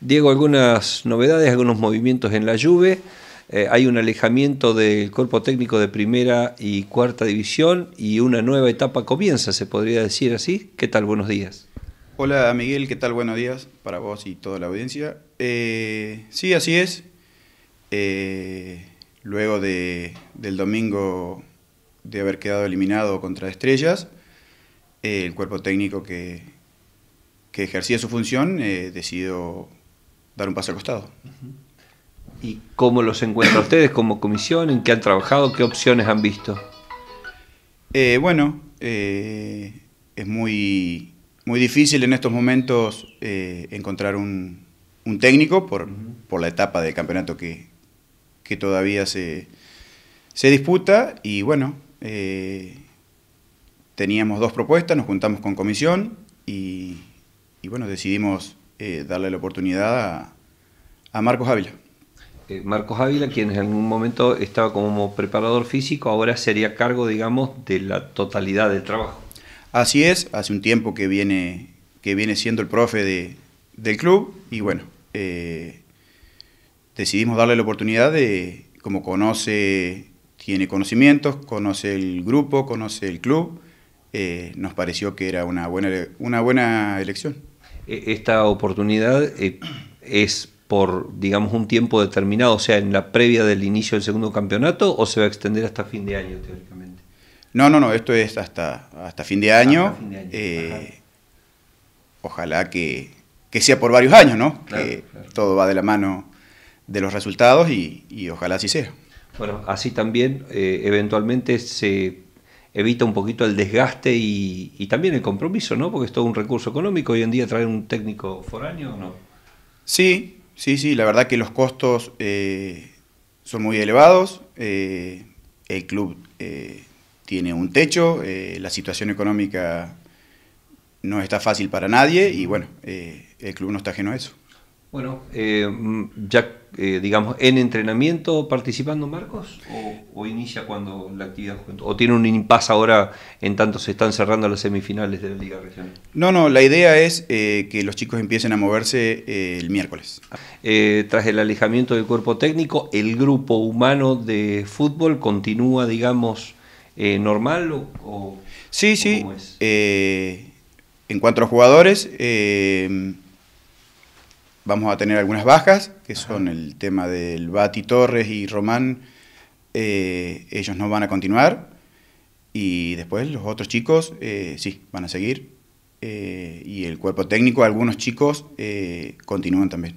Diego, algunas novedades, algunos movimientos en la Juve. Eh, hay un alejamiento del cuerpo técnico de primera y cuarta división y una nueva etapa comienza, se podría decir así. ¿Qué tal? Buenos días. Hola Miguel, ¿qué tal? Buenos días para vos y toda la audiencia. Eh, sí, así es. Eh, luego del domingo de haber quedado eliminado contra Estrellas, el cuerpo técnico que ejercía su función decidió dar un paso al costado. ¿Y cómo los encuentran ustedes como comisión? ¿En qué han trabajado? ¿Qué opciones han visto? Eh, bueno, eh, es muy, muy difícil en estos momentos eh, encontrar un, técnico por, la etapa del campeonato que, que todavía se, se, disputa. Y bueno, teníamos dos propuestas, nos juntamos con comisión y, y bueno, decidimos eh, darle la oportunidad a, Marcos Ávila. Eh, Marcos Ávila, quien en algún momento estaba como preparador físico, ahora sería cargo, digamos, de la totalidad del trabajo. Así es, hace un tiempo que viene, que viene siendo el profe del club y bueno, eh, decidimos darle la oportunidad de, como conoce, tiene conocimientos, conoce el grupo, conoce el club, nos pareció que era una buena, una buena elección. E-, esta oportunidad eh, es por, digamos, un tiempo determinado, o sea, en la previa del inicio del segundo campeonato, o se va a extender hasta fin de año, teóricamente? No, no, no, esto es hasta, hasta fin de año. Eh, ojalá que, sea por varios años, ¿no? que todo va de la mano de los resultados y, ojalá así sea. Bueno, así también eh, eventualmente se evita un poquito el desgaste y, también el compromiso, ¿no? Porque es todo un recurso económico. Hoy en día traer un técnico foráneo, ¿no? Sí, sí, sí. La verdad que los costos eh, son muy elevados. Eh, el club eh, tiene un techo. la situación económica no está fácil para nadie y bueno, el club no está ajeno a eso. Bueno, ya eh, digamos, en entrenamiento participando Marcos? O, inicia cuando la actividad ¿O tiene un impasse ahora en tanto se están cerrando las semifinales de la Liga Regional? No, no, la idea es eh, que los chicos empiecen a moverse eh, el miércoles. tras el alejamiento del cuerpo técnico, ¿el grupo humano de fútbol continúa, digamos, normal? O, sí, sí. en cuanto a jugadores vamos a tener algunas bajas, que son el tema del Bati Torres y Román, eh, ellos no van a continuar. Y después los otros chicos, eh, sí, van a seguir. Eh, y el cuerpo técnico, algunos chicos continúan también.